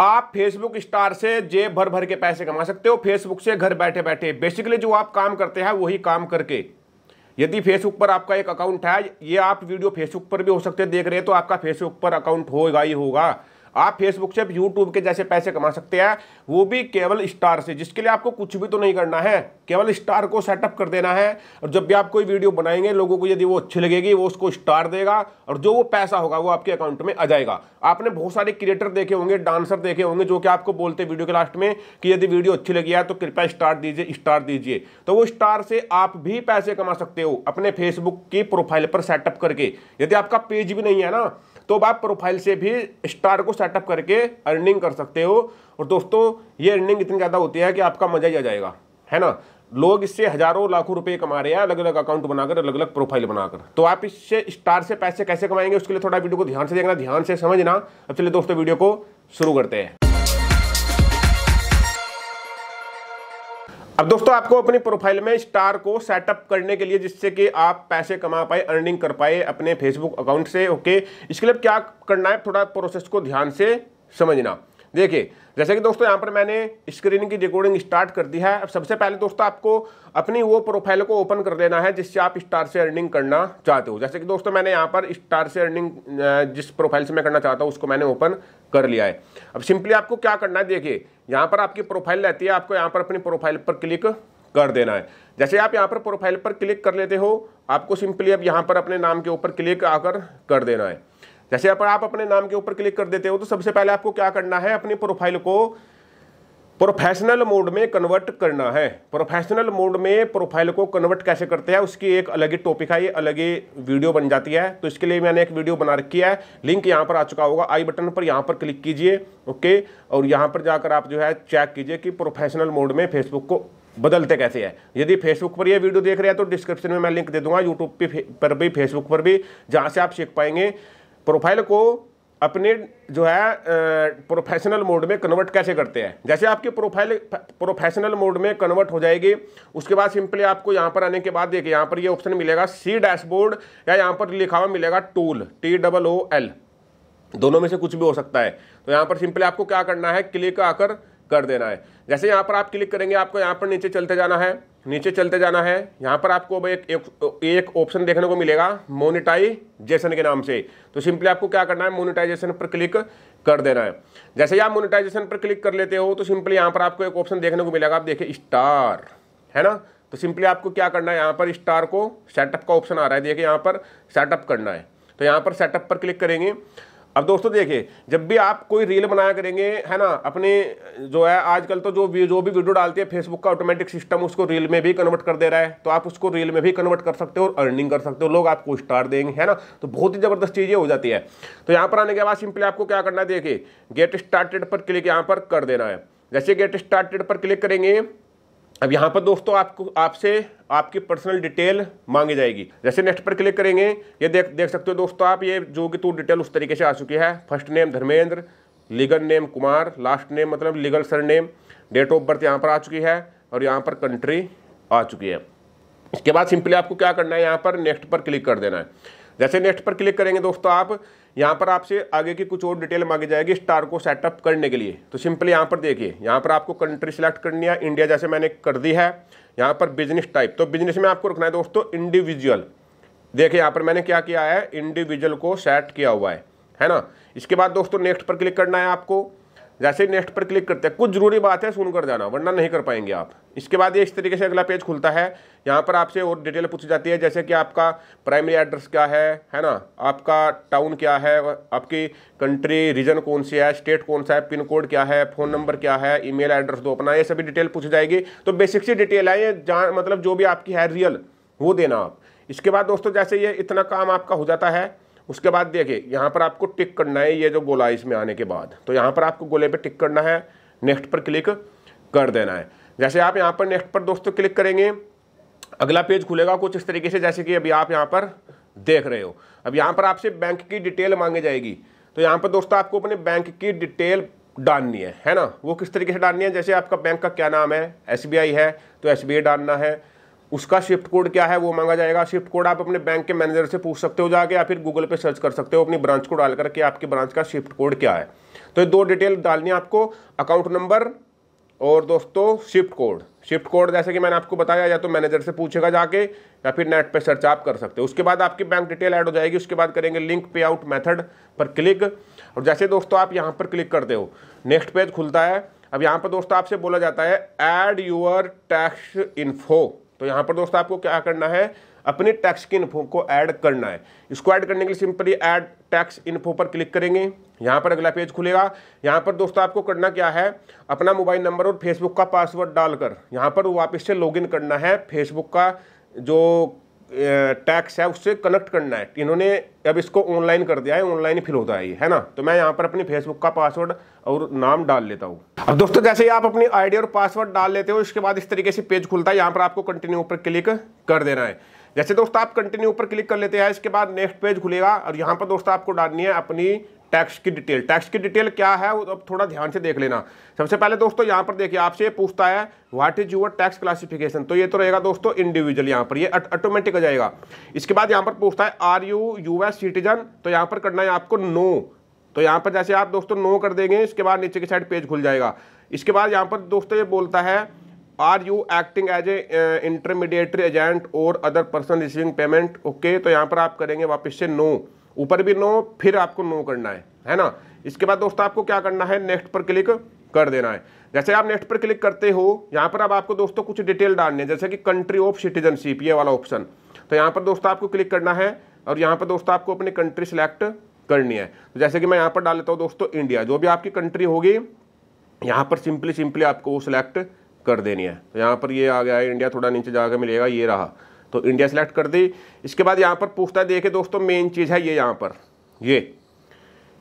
आप Facebook star से जेब भर भर के पैसे कमा सकते हो फेसबुक से घर बैठे बैठे बेसिकली जो आप काम करते हैं वही काम करके यदि फेसबुक पर आपका एक अकाउंट है ये आप वीडियो फेसबुक पर भी हो सकते देख रहे हैं तो आपका फेसबुक पर अकाउंट होगा ही होगा आप फेसबुक से यूट्यूब के जैसे पैसे कमा सकते हैं वो भी केवल स्टार से जिसके लिए आपको कुछ भी तो नहीं करना है केवल स्टार को सेटअप कर देना है और जब भी आप कोई वीडियो बनाएंगे लोगों को यदि वो अच्छी लगेगी वो उसको स्टार देगा और जो वो पैसा होगा वो आपके अकाउंट में आ जाएगा आपने बहुत सारे क्रिएटर देखे होंगे डांसर देखे होंगे जो कि आपको बोलते वीडियो के लास्ट में कि यदि वीडियो अच्छी लगी है तो कृपया स्टार दीजिए स्टार दीजिए तो वो स्टार से आप भी पैसे कमा सकते हो अपने फेसबुक की प्रोफाइल पर सेटअप करके यदि आपका पेज भी नहीं है ना तो आप प्रोफाइल से भी स्टार को सेटअप करके अर्निंग कर सकते हो और दोस्तों ये अर्निंग इतनी ज़्यादा होती है कि आपका मज़ा ही आ जाएगा है ना लोग इससे हज़ारों लाखों रुपए कमा रहे हैं अलग अलग अकाउंट बनाकर अलग अलग प्रोफाइल बनाकर तो आप इससे स्टार से पैसे कैसे कमाएंगे उसके लिए थोड़ा वीडियो को ध्यान से देखना ध्यान से समझना अब चलिए दोस्तों वीडियो को शुरू करते हैं अब दोस्तों आपको अपनी प्रोफाइल में स्टार को सेटअप करने के लिए जिससे कि आप पैसे कमा पाए अर्निंग कर पाए अपने फेसबुक अकाउंट से ओके इसके लिए क्या करना है थोड़ा प्रोसेस को ध्यान से समझना देखिए जैसे कि दोस्तों यहाँ पर मैंने स्क्रीन की रिकॉर्डिंग स्टार्ट कर दी है अब सबसे पहले दोस्तों आपको अपनी वो प्रोफाइल को ओपन कर देना है जिससे आप स्टार से अर्निंग करना चाहते हो जैसे कि दोस्तों मैंने यहाँ पर स्टार से अर्निंग जिस प्रोफाइल से मैं करना चाहता हूँ उसको मैंने ओपन कर लिया है अब सिंपली आपको क्या करना है देखिए यहाँ पर आपकी प्रोफाइल रहती है आपको यहाँ पर अपनी प्रोफाइल पर क्लिक कर देना है जैसे आप यहाँ पर प्रोफाइल पर क्लिक कर लेते हो आपको सिंपली अब यहाँ पर अपने नाम के ऊपर क्लिक आकर कर देना है जैसे अपन आप अपने नाम के ऊपर क्लिक कर देते हो तो सबसे पहले आपको क्या करना है अपनी प्रोफाइल को प्रोफेशनल मोड में कन्वर्ट करना है प्रोफेशनल मोड में प्रोफाइल को कन्वर्ट कैसे करते हैं उसकी एक अलग ही टॉपिक है ये अलग ही वीडियो बन जाती है तो इसके लिए मैंने एक वीडियो बना रखी है लिंक यहाँ पर आ चुका होगा आई बटन पर यहाँ पर क्लिक कीजिए ओके और यहाँ पर जाकर आप जो है चेक कीजिए कि प्रोफेशनल मोड में फेसबुक को बदलते कैसे है यदि फेसबुक पर यह वीडियो देख रहे हैं तो डिस्क्रिप्शन में मैं लिंक दे दूंगा यूट्यूब पर भी फेसबुक पर भी जहाँ से आप सीख पाएंगे प्रोफाइल को अपने जो है प्रोफेशनल मोड में कन्वर्ट कैसे करते हैं जैसे आपकी प्रोफाइल प्रोफेशनल मोड में कन्वर्ट हो जाएगी उसके बाद सिंपली आपको यहाँ पर आने के बाद देखिए यहाँ पर ये यह ऑप्शन मिलेगा सी डैशबोर्ड या यहाँ पर लिखा हुआ मिलेगा tool T double O L दोनों में से कुछ भी हो सकता है तो यहाँ पर सिंपली आपको क्या करना है क्लिक आकर कर देना है जैसे यहाँ पर आप क्लिक करेंगे आपको यहाँ पर नीचे चलते जाना है नीचे चलते जाना है यहाँ पर आपको एक एक ऑप्शन देखने को मिलेगा मोनिटाइजेशन के नाम से तो सिंपली आपको क्या करना है मोनिटाइजेशन पर क्लिक कर देना है जैसे ही आप मोनिटाइजेशन पर क्लिक कर लेते हो तो सिंपली यहाँ पर आपको एक ऑप्शन देखने को मिलेगा आप देखिए स्टार है ना तो सिंपली आपको क्या करना है यहाँ पर स्टार को सेटअप का ऑप्शन आ रहा है देखिए यहाँ पर सेटअप करना है तो यहाँ पर सेटअप पर क्लिक करेंगे अब दोस्तों देखिए जब भी आप कोई रील बनाया करेंगे है ना अपने जो है आजकल तो जो भी जो भी वीडियो डालती है फेसबुक का ऑटोमेटिक सिस्टम उसको रील में भी कन्वर्ट कर दे रहा है तो आप उसको रील में भी कन्वर्ट कर सकते हो और अर्निंग कर सकते हो लोग आपको स्टार देंगे है ना तो बहुत ही ज़बरदस्त चीज़ें हो जाती है तो यहाँ पर आने के बाद सिंपली आपको क्या करना है देखिए गेट स्टार्टेड पर क्लिक यहाँ पर कर देना है जैसे गेट स्टार्टेड पर क्लिक करेंगे अब यहाँ पर दोस्तों आपको आपसे आपकी पर्सनल डिटेल मांगी जाएगी जैसे नेक्स्ट पर क्लिक करेंगे ये देख देख सकते हो दोस्तों आप ये जो कि तू डिटेल उस तरीके से आ चुकी है first name Dharmendra legal name Kumar last name मतलब legal surname date of birth यहाँ पर आ चुकी है और यहाँ पर कंट्री आ चुकी है इसके बाद सिंपली आपको क्या करना है यहाँ पर नेक्स्ट पर क्लिक कर देना है जैसे नेक्स्ट पर क्लिक करेंगे दोस्तों आप यहाँ पर आपसे आगे की कुछ और डिटेल मांगी जाएगी स्टार को सेटअप करने के लिए तो सिंपली यहाँ पर देखिए यहाँ पर आपको कंट्री सेलेक्ट करनी है इंडिया जैसे मैंने कर दी है यहाँ पर बिजनेस टाइप तो बिजनेस में आपको रखना है दोस्तों इंडिविजुअल देखिए यहाँ पर मैंने क्या किया है इंडिविजुअल को सेट किया हुआ है है ना इसके बाद दोस्तों नेक्स्ट पर क्लिक करना है आपको जैसे नेक्स्ट पर क्लिक करते हैं कुछ ज़रूरी बात है सुनकर जाना वरना नहीं कर पाएंगे आप इसके बाद ये इस तरीके से अगला पेज खुलता है यहाँ पर आपसे और डिटेल पूछी जाती है जैसे कि आपका प्राइमरी एड्रेस क्या है है ना आपका टाउन क्या है आपकी कंट्री रीजन कौन सी है स्टेट कौन सा है पिन कोड क्या है फ़ोन नंबर क्या है ई एड्रेस दो अपना ये सभी डिटेल पूछी जाएगी तो बेसिक सी डिटेल है ये जहाँ मतलब जो भी आपकी है रियल वो देना आप इसके बाद दोस्तों जैसे ये इतना काम आपका हो जाता है उसके बाद देखिए यहाँ पर आपको टिक करना है ये जो गोला है इसमें आने के बाद तो यहाँ पर आपको गोले पर टिक करना है नेक्स्ट पर क्लिक कर देना है जैसे आप यहाँ पर नेक्स्ट पर दोस्तों क्लिक करेंगे अगला पेज खुलेगा कुछ इस तरीके से जैसे कि अभी आप यहाँ पर देख रहे हो अब यहाँ पर आपसे बैंक की डिटेल मांगी जाएगी तो यहाँ पर दोस्तों आपको अपने बैंक की डिटेल डालनी है है ना वो किस तरीके से डालनी है जैसे आपका बैंक का क्या नाम है एस है तो एस डालना है उसका शिफ्ट कोड क्या है वो मांगा जाएगा शिफ्ट कोड आप अपने बैंक के मैनेजर से पूछ सकते हो जाके या फिर गूगल पे सर्च कर सकते हो अपनी ब्रांच को डाल करके आपकी ब्रांच का शिफ्ट कोड क्या है तो ये दो डिटेल डालनी है आपको अकाउंट नंबर और दोस्तों शिफ्ट कोड शिफ्ट कोड जैसे कि मैंने आपको बताया या तो मैनेजर से पूछेगा जाके या फिर नेट पर सर्च आप कर सकते हो उसके बाद आपकी बैंक डिटेल ऐड हो जाएगी उसके बाद करेंगे लिंक पे आउट मैथड पर क्लिक और जैसे दोस्तों आप यहाँ पर क्लिक करते हो नेक्स्ट पेज खुलता है अब यहाँ पर दोस्तों आपसे बोला जाता है ऐड यूअर टैक्स इन्फो तो यहाँ पर दोस्तों आपको क्या करना है अपने टैक्स की इन्फो को ऐड करना है इसको ऐड करने के लिए सिंपली ऐड टैक्स इन्फो पर क्लिक करेंगे यहाँ पर अगला पेज खुलेगा यहाँ पर दोस्तों आपको करना क्या है अपना मोबाइल नंबर और फेसबुक का पासवर्ड डालकर यहाँ पर वापस से लॉग करना है फेसबुक का जो टैक्स है उससे कनेक्ट करना है इन्होंने अब इसको ऑनलाइन कर दिया है ऑनलाइन फिल होता है ये है ना तो मैं यहाँ पर अपनी फेसबुक का पासवर्ड और नाम डाल लेता हूँ अब दोस्तों जैसे ही आप अपनी आईडी और पासवर्ड डाल लेते हो इसके बाद इस तरीके से पेज खुलता है यहाँ पर आपको कंटिन्यू ऊपर क्लिक कर देना है जैसे दोस्तों आप कंटिन्यू ऊपर क्लिक कर लेते हैं इसके बाद नेक्स्ट पेज खुलेगा और यहाँ पर दोस्तों आपको डालनी है अपनी टैक्स की डिटेल टैक्स की डिटेल क्या है वो तो अब थोड़ा ध्यान से देख लेना सबसे पहले दोस्तों यहाँ पर देखिए आपसे ये पूछता है what is your tax classification तो ये तो रहेगा दोस्तों इंडिविजुअल यहाँ पर ये ऑटोमेटिक आ जाएगा इसके बाद यहाँ पर पूछता है are you U S citizen तो यहाँ पर करना है आपको नो तो यहाँ पर जैसे आप दोस्तों नो कर देंगे इसके बाद नीचे की साइड पेज खुल जाएगा इसके बाद यहाँ पर दोस्तों ये बोलता है are you acting as a intermediary agent or other person receiving payment okay तो यहाँ पर आप करेंगे वापस से नो no. ऊपर भी नो फिर आपको नो करना है है ना इसके बाद दोस्तों आपको क्या करना है नेक्स्ट पर क्लिक कर देना है जैसे आप नेक्स्ट पर क्लिक करते हो यहाँ पर अब आपको दोस्तों कुछ डिटेल डालनी है जैसे कि कंट्री ऑफ सिटीजनशिप ये वाला ऑप्शन तो यहाँ पर दोस्तों आपको क्लिक करना है और यहाँ पर दोस्तों आपको अपनी कंट्री सेलेक्ट करनी है तो जैसे कि मैं यहाँ पर डाल लेता हूँ दोस्तों इंडिया जो भी आपकी कंट्री होगी यहाँ पर सिंपली सिंपली आपको वो सिलेक्ट कर देनी है तो यहाँ पर ये आ गया है इंडिया थोड़ा नीचे जाकर मिलेगा ये रहा तो इंडिया सेलेक्ट कर दी इसके बाद यहाँ पर पूछता है देखिए दोस्तों मेन चीज़ है ये यहाँ पर ये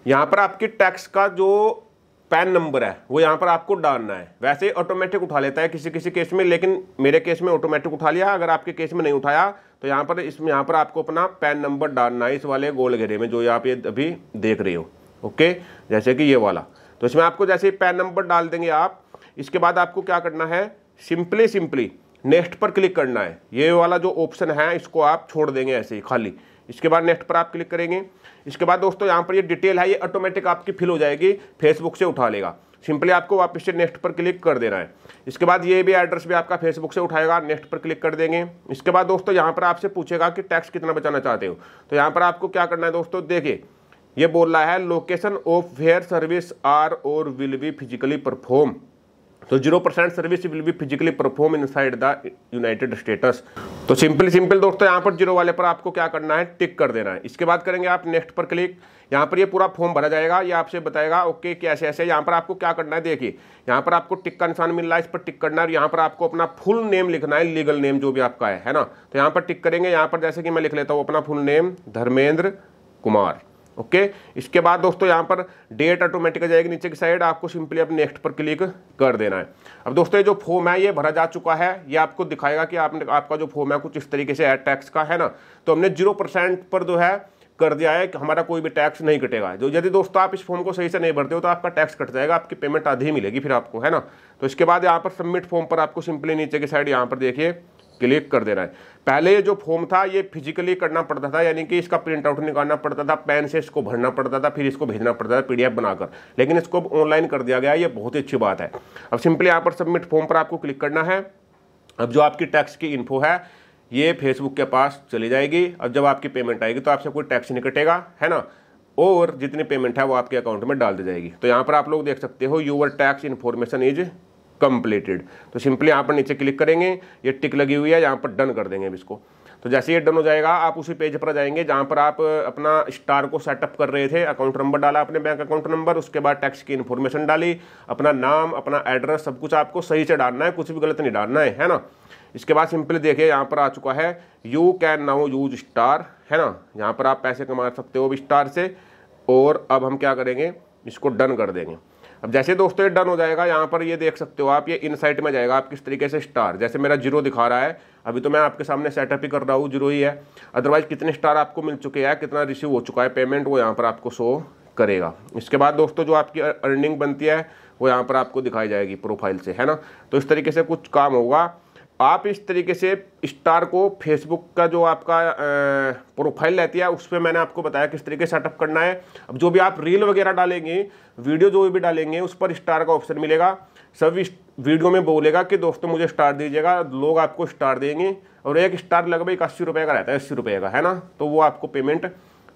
यहाँ पर आपकी टैक्स का जो पैन नंबर है वो यहाँ पर आपको डालना है वैसे ऑटोमेटिक उठा लेता है किसी किसी केस में लेकिन मेरे केस में ऑटोमेटिक उठा लिया अगर आपके केस में नहीं उठाया तो यहाँ पर इसमें यहाँ पर आपको अपना पैन नंबर डालना है इस वाले गोल घेरे में जो आप ये अभी देख रहे हो ओके जैसे कि ये वाला तो इसमें आपको जैसे पैन नंबर डाल देंगे आप इसके बाद आपको क्या करना है सिंपली सिंपली नेक्स्ट पर क्लिक करना है ये वाला जो ऑप्शन है इसको आप छोड़ देंगे ऐसे ही खाली इसके बाद नेक्स्ट पर आप क्लिक करेंगे इसके बाद दोस्तों यहाँ पर ये डिटेल है ये ऑटोमेटिक आपकी फिल हो जाएगी फेसबुक से उठा लेगा सिंपली आपको वापस से नेक्स्ट पर क्लिक कर देना है इसके बाद ये भी एड्रेस भी आपका फेसबुक से उठाएगा नेक्स्ट पर क्लिक कर देंगे इसके बाद दोस्तों यहाँ पर आपसे पूछेगा कि टैक्स कितना बचाना चाहते हो तो यहाँ पर आपको क्या करना है दोस्तों देखिए ये बोल रहा है location of where service are or will be physically perform तो zero percent service will be physically perform inside the United States तो सिंपल सिंपल दोस्तों यहाँ पर जीरो वाले पर आपको क्या करना है टिक कर देना है इसके बाद करेंगे आप नेक्स्ट पर क्लिक यहाँ पर ये यह पूरा फॉर्म भरा जाएगा ये आपसे बताएगा ओके कैसे ऐसे यहाँ पर आपको क्या करना है देखिए यहाँ पर आपको टिक का निशान मिल रहा है इस पर टिक करना है और यहाँ पर आपको अपना फुल नेम लिखना है लीगल नेम जो भी आपका है है ना तो यहाँ पर टिक करेंगे यहाँ पर जैसे कि मैं लिख लेता हूँ अपना full name Dharmendra Kumar okay इसके बाद दोस्तों यहाँ पर डेट ऑटोमेटिक आ जाएगी नीचे की साइड आपको सिंपली अब नेक्स्ट पर क्लिक कर देना है अब दोस्तों ये जो फॉर्म है ये भरा जा चुका है ये आपको दिखाएगा कि आपने आपका जो फॉर्म है कुछ इस तरीके से एड टैक्स का है ना तो हमने जीरो परसेंट पर जो है कर दिया है कि हमारा कोई भी टैक्स नहीं कटेगा जो यदि दोस्तों आप इस फॉर्म को सही से नहीं भरते हो तो आपका टैक्स कट जाएगा आपकी पेमेंट आधी मिलेगी फिर आपको है ना तो इसके बाद यहाँ पर सबमिट फॉर्म पर आपको सिंपली नीचे की साइड यहाँ पर देखिए क्लिक कर देना है पहले जो फॉर्म था ये फिजिकली करना पड़ता था यानी कि इसका प्रिंट आउट निकालना पड़ता था पेन से इसको भरना पड़ता था फिर इसको भेजना पड़ता था पीडीएफ बनाकर लेकिन इसको अब ऑनलाइन कर दिया गया ये बहुत ही अच्छी बात है अब सिंपली यहाँ पर सबमिट फॉर्म पर आपको क्लिक करना है अब जो आपकी टैक्स की इन्फो है ये फेसबुक के पास चली जाएगी अब जब आपकी पेमेंट आएगी तो आपसे कोई टैक्स नहीं कटेगा है ना और जितनी पेमेंट है वो आपके अकाउंट में डाल दी जाएगी तो यहाँ पर आप लोग देख सकते हो your tax information is completed तो सिंपली यहाँ पर नीचे क्लिक करेंगे ये टिक लगी हुई है यहाँ पर डन कर देंगे इसको तो जैसे ये डन हो जाएगा आप उसी पेज पर जाएंगे जहाँ पर आप अपना स्टार को सेटअप कर रहे थे अकाउंट नंबर डाला अपने बैंक अकाउंट नंबर उसके बाद टैक्स की इन्फॉर्मेशन डाली अपना नाम अपना एड्रेस सब कुछ आपको सही से डालना है कुछ भी गलत नहीं डालना है है ना इसके बाद सिंपली देखिए यहाँ पर आ चुका है you can now use star है ना यहाँ पर आप पैसे कमा सकते हो स्टार से और अब हम क्या करेंगे इसको डन कर देंगे अब जैसे दोस्तों ये डन हो जाएगा यहाँ पर ये देख सकते हो आप ये इनसाइट में जाएगा आप किस तरीके से स्टार जैसे मेरा जीरो दिखा रहा है अभी तो मैं आपके सामने सेटअप ही कर रहा हूँ जीरो ही है अदरवाइज कितने स्टार आपको मिल चुके हैं कितना रिसीव हो चुका है पेमेंट वो यहाँ पर आपको शो करेगा इसके बाद दोस्तों जो आपकी अर्निंग बनती है वो यहाँ पर आपको दिखाई जाएगी प्रोफाइल से है ना तो इस तरीके से कुछ काम होगा आप इस तरीके से स्टार को फेसबुक का जो आपका प्रोफाइल रहती है उस पर मैंने आपको बताया किस तरीके से सेटअप करना है अब जो भी आप रील वगैरह डालेंगे वीडियो जो भी डालेंगे उस पर स्टार का ऑप्शन मिलेगा सब वीडियो में बोलेगा कि दोस्तों मुझे स्टार दीजिएगा लोग आपको स्टार देंगे और एक स्टार लगभग एक रुपये का रहता है अस्सी रुपये का है ना तो वो आपको पेमेंट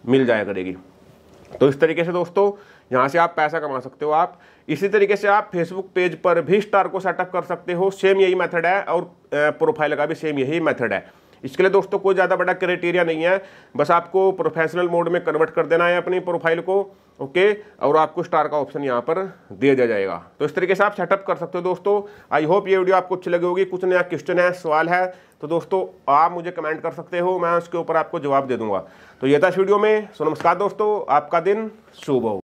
मिल जाया करेगी तो इस तरीके से दोस्तों यहाँ से आप पैसा कमा सकते हो आप इसी तरीके से आप फेसबुक पेज पर भी स्टार को सेटअप कर सकते हो सेम यही मेथड है और प्रोफाइल का भी सेम यही मेथड है इसके लिए दोस्तों कोई ज़्यादा बड़ा क्राइटेरिया नहीं है बस आपको प्रोफेशनल मोड में कन्वर्ट कर देना है अपनी प्रोफाइल को ओके और आपको स्टार का ऑप्शन यहाँ पर दे दिया जाएगा तो इस तरीके से आप सेटअप कर सकते हो दोस्तों आई होप ये वीडियो आपको अच्छी लगी होगी कुछ नया क्वेश्चन है सवाल है तो दोस्तों आप मुझे कमेंट कर सकते हो मैं उसके ऊपर आपको जवाब दे दूंगा तो ये था इस वीडियो में सो नमस्कार दोस्तों आपका दिन शुभ हो